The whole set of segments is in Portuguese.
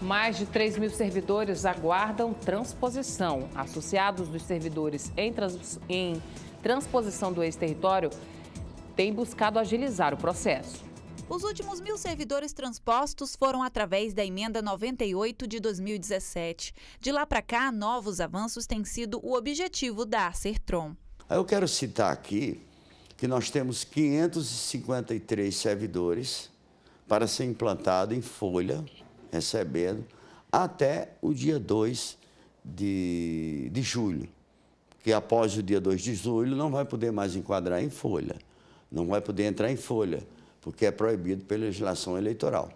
Mais de 3 mil servidores aguardam transposição. Associados dos servidores em, trans... em transposição do ex-território têm buscado agilizar o processo. Os últimos mil servidores transpostos foram através da emenda 98 de 2017. De lá para cá, novos avanços têm sido o objetivo da Acertron. Eu quero citar aqui que nós temos 553 servidores para ser implantado em folha recebendo até o dia 2 de, de julho, que após o dia 2 de julho não vai poder mais enquadrar em folha, não vai poder entrar em folha, porque é proibido pela legislação eleitoral.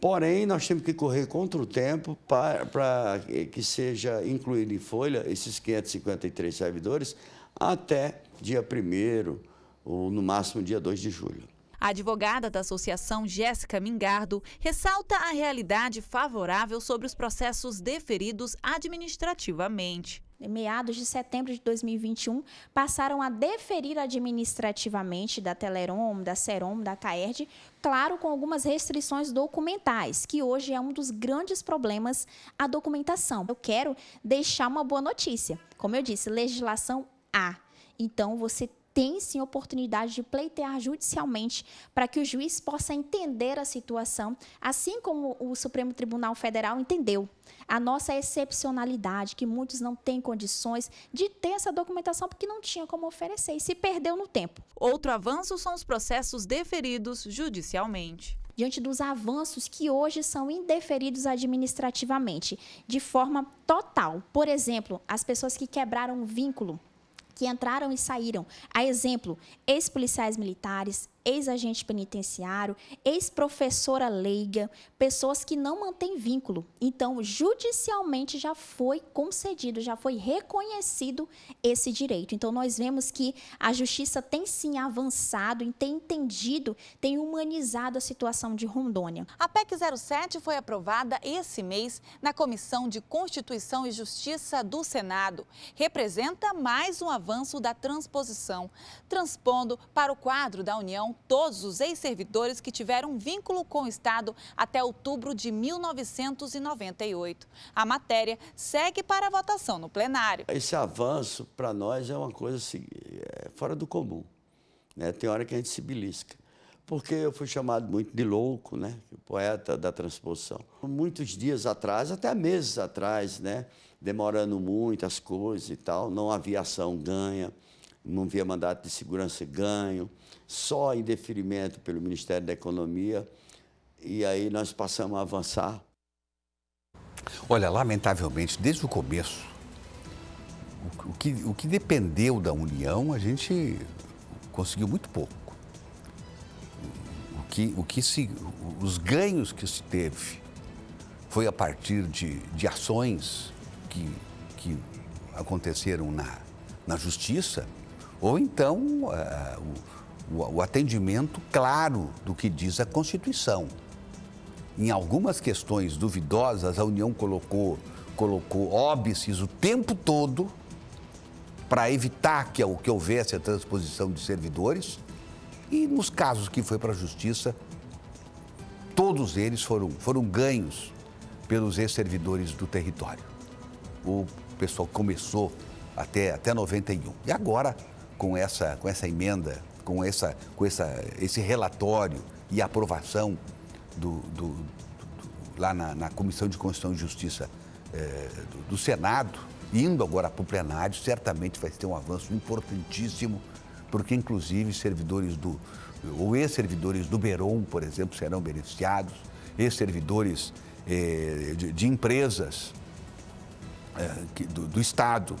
Porém, nós temos que correr contra o tempo para, para que seja incluído em folha esses 553 servidores até dia 1 ou no máximo dia 2 de julho. A advogada da associação, Jéssica Mingardo, ressalta a realidade favorável sobre os processos deferidos administrativamente meados de setembro de 2021, passaram a deferir administrativamente da Telerom, da Serom, da Caerd, claro, com algumas restrições documentais, que hoje é um dos grandes problemas a documentação. Eu quero deixar uma boa notícia. Como eu disse, legislação A. Então você tem sim oportunidade de pleitear judicialmente para que o juiz possa entender a situação, assim como o Supremo Tribunal Federal entendeu a nossa excepcionalidade, que muitos não têm condições de ter essa documentação porque não tinha como oferecer e se perdeu no tempo. Outro avanço são os processos deferidos judicialmente diante dos avanços que hoje são indeferidos administrativamente, de forma total. Por exemplo, as pessoas que quebraram o vínculo que entraram e saíram. A exemplo, ex-policiais militares, ex-agente penitenciário, ex-professora leiga, pessoas que não mantêm vínculo. Então, judicialmente já foi concedido, já foi reconhecido esse direito. Então, nós vemos que a justiça tem sim avançado, e tem entendido, tem humanizado a situação de Rondônia. A PEC 07 foi aprovada esse mês na Comissão de Constituição e Justiça do Senado. Representa mais um avanço da transposição, transpondo para o quadro da União todos os ex-servidores que tiveram vínculo com o Estado até outubro de 1998. A matéria segue para votação no plenário. Esse avanço, para nós, é uma coisa assim, é fora do comum. Né? Tem hora que a gente se belisca porque eu fui chamado muito de louco, né? Poeta da transposição. Muitos dias atrás, até meses atrás, né? Demorando muito as coisas e tal, não havia ação ganha não via mandato de segurança ganho, só em deferimento pelo Ministério da Economia. E aí nós passamos a avançar. Olha, lamentavelmente, desde o começo, o que, o que dependeu da União, a gente conseguiu muito pouco. O que, o que se, os ganhos que se teve foi a partir de, de ações que, que aconteceram na, na justiça ou então uh, o, o atendimento claro do que diz a Constituição. Em algumas questões duvidosas, a União colocou, colocou óbices o tempo todo para evitar que, que houvesse a transposição de servidores. E nos casos que foi para a justiça, todos eles foram, foram ganhos pelos ex-servidores do território. O pessoal começou até, até 91. E agora com essa, com essa emenda, com, essa, com essa, esse relatório e aprovação do, do, do lá na, na, Comissão de Constituição e Justiça é, do, do Senado, indo agora para o plenário, certamente vai ter um avanço importantíssimo, porque inclusive servidores do, ou ex-servidores do Beron, por exemplo, serão beneficiados, ex-servidores eh, de, de, empresas eh, que, do, do Estado,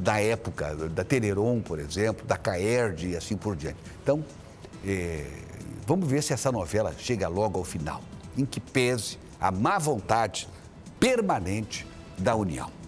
da época, da Teneron, por exemplo, da Caerd e assim por diante. Então, é, vamos ver se essa novela chega logo ao final, em que pese a má vontade permanente da União.